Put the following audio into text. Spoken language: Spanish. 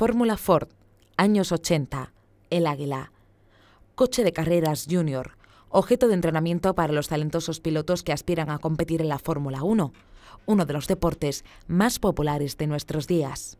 Fórmula Ford, años 80, el Águila. Coche de carreras junior, objeto de entrenamiento para los talentosos pilotos que aspiran a competir en la Fórmula 1, uno de los deportes más populares de nuestros días.